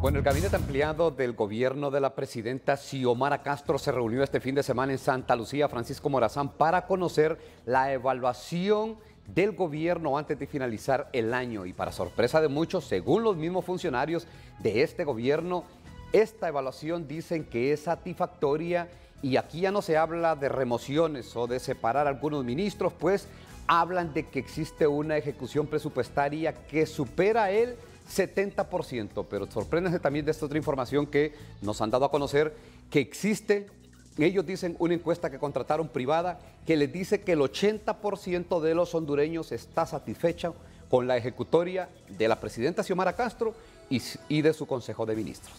Bueno, el gabinete ampliado del gobierno de la presidenta Xiomara Castro se reunió este fin de semana en Santa Lucía, Francisco Morazán, para conocer la evaluación del gobierno antes de finalizar el año. Y para sorpresa de muchos, según los mismos funcionarios de este gobierno, esta evaluación dicen que es satisfactoria y aquí ya no se habla de remociones o de separar a algunos ministros, pues hablan de que existe una ejecución presupuestaria que supera el 70%. Pero sorpréndanse también de esta otra información que nos han dado a conocer, que existe, ellos dicen, una encuesta que contrataron privada que les dice que el 80% de los hondureños está satisfecha con la ejecutoria de la presidenta Xiomara Castro y, y de su Consejo de Ministros.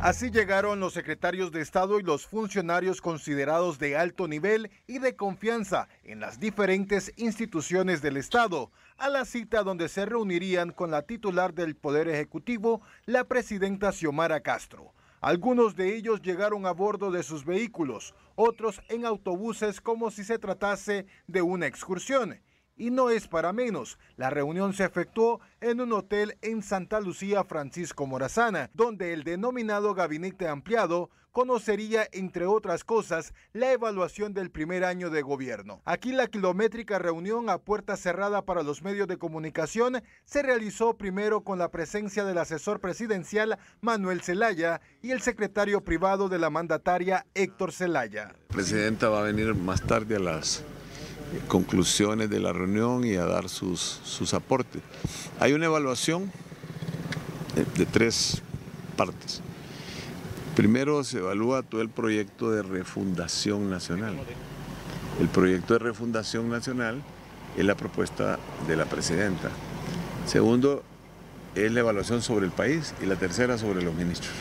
Así llegaron los secretarios de Estado y los funcionarios considerados de alto nivel y de confianza en las diferentes instituciones del Estado a la cita donde se reunirían con la titular del Poder Ejecutivo, la presidenta Xiomara Castro. Algunos de ellos llegaron a bordo de sus vehículos, otros en autobuses como si se tratase de una excursión y no es para menos, la reunión se efectuó en un hotel en Santa Lucía Francisco Morazana, donde el denominado gabinete ampliado conocería, entre otras cosas, la evaluación del primer año de gobierno. Aquí la kilométrica reunión a puerta cerrada para los medios de comunicación se realizó primero con la presencia del asesor presidencial Manuel Zelaya y el secretario privado de la mandataria Héctor Zelaya. Presidenta va a venir más tarde a las conclusiones de la reunión y a dar sus, sus aportes. Hay una evaluación de, de tres partes. Primero se evalúa todo el proyecto de refundación nacional. El proyecto de refundación nacional es la propuesta de la presidenta. Segundo, es la evaluación sobre el país y la tercera sobre los ministros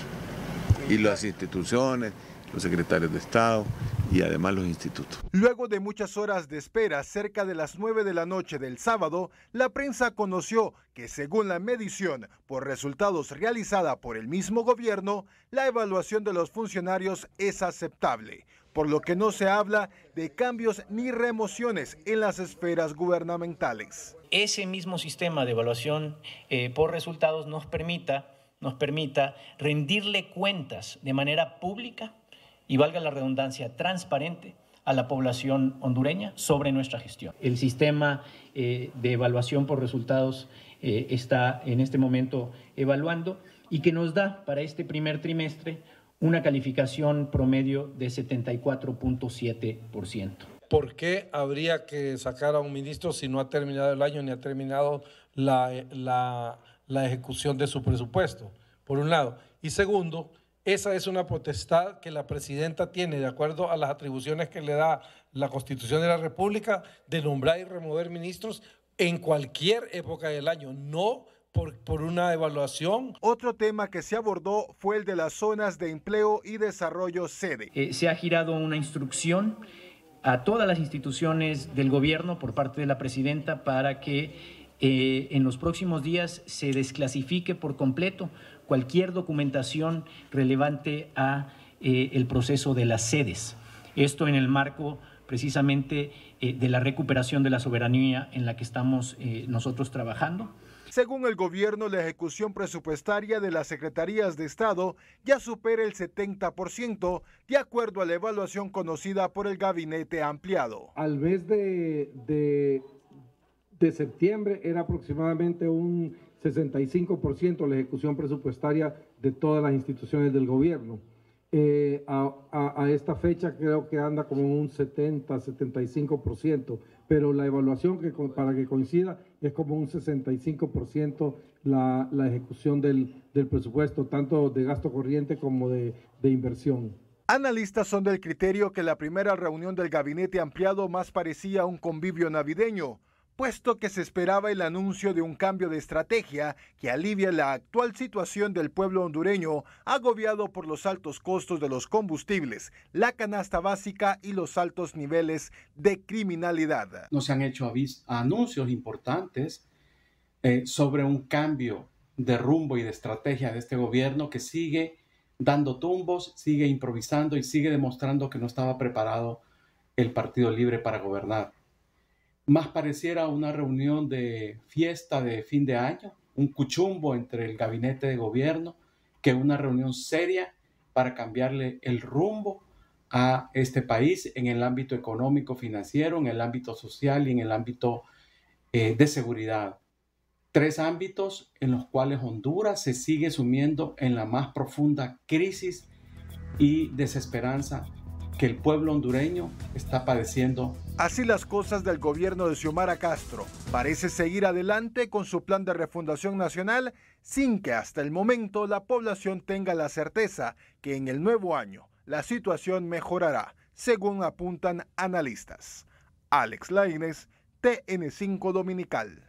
y las instituciones, los secretarios de Estado, y además los institutos. Luego de muchas horas de espera, cerca de las 9 de la noche del sábado, la prensa conoció que según la medición por resultados realizada por el mismo gobierno, la evaluación de los funcionarios es aceptable, por lo que no se habla de cambios ni remociones en las esferas gubernamentales. Ese mismo sistema de evaluación eh, por resultados nos permita, nos permita rendirle cuentas de manera pública y valga la redundancia, transparente a la población hondureña sobre nuestra gestión. El sistema eh, de evaluación por resultados eh, está en este momento evaluando y que nos da para este primer trimestre una calificación promedio de 74.7%. ¿Por qué habría que sacar a un ministro si no ha terminado el año ni ha terminado la, eh, la ejecución de su presupuesto? Por un lado. Y segundo, esa es una potestad que la presidenta tiene, de acuerdo a las atribuciones que le da la Constitución de la República, de nombrar y remover ministros en cualquier época del año, no por, por, una evaluación. Otro tema que se abordó fue el de las zonas de empleo y desarrollo sede. Eh, se ha girado una instrucción a todas las instituciones del gobierno por parte de la presidenta para que eh, en los próximos días se desclasifique por completo cualquier documentación relevante a eh, el proceso de las sedes. Esto en el marco precisamente eh, de la recuperación de la soberanía en la que estamos eh, nosotros trabajando. Según el gobierno, la ejecución presupuestaria de las secretarías de Estado ya supera el 70%, de acuerdo a la evaluación conocida por el gabinete ampliado. Al vez de de septiembre era aproximadamente un 65% la ejecución presupuestaria de todas las instituciones del gobierno. Eh, a, esta fecha creo que anda como un 70-75%, pero la evaluación que para que coincida es como un 65% la, ejecución del, presupuesto, tanto de gasto corriente como de, de inversión. Analistas son del criterio que la primera reunión del gabinete ampliado más parecía un convivio navideño, puesto que se esperaba el anuncio de un cambio de estrategia que alivia la actual situación del pueblo hondureño agobiado por los altos costos de los combustibles, la canasta básica y los altos niveles de criminalidad. No se han hecho anuncios importantes eh, sobre un cambio de rumbo y de estrategia de este gobierno que sigue dando tumbos, sigue improvisando y sigue demostrando que no estaba preparado el Partido Libre para gobernar más pareciera una reunión de fiesta de fin de año, un cuchumbo entre el gabinete de gobierno, que una reunión seria para cambiarle el rumbo a este país en el ámbito económico, financiero, en el ámbito social y en el ámbito eh, de seguridad. Tres ámbitos en los cuales Honduras se sigue sumiendo en la más profunda crisis y desesperanza que el pueblo hondureño está padeciendo. Así las cosas del gobierno de Xiomara Castro. Parece seguir adelante con su plan de refundación nacional sin que hasta el momento la población tenga la certeza que en el nuevo año la situación mejorará, según apuntan analistas. Alex Laines, TN5 Dominical.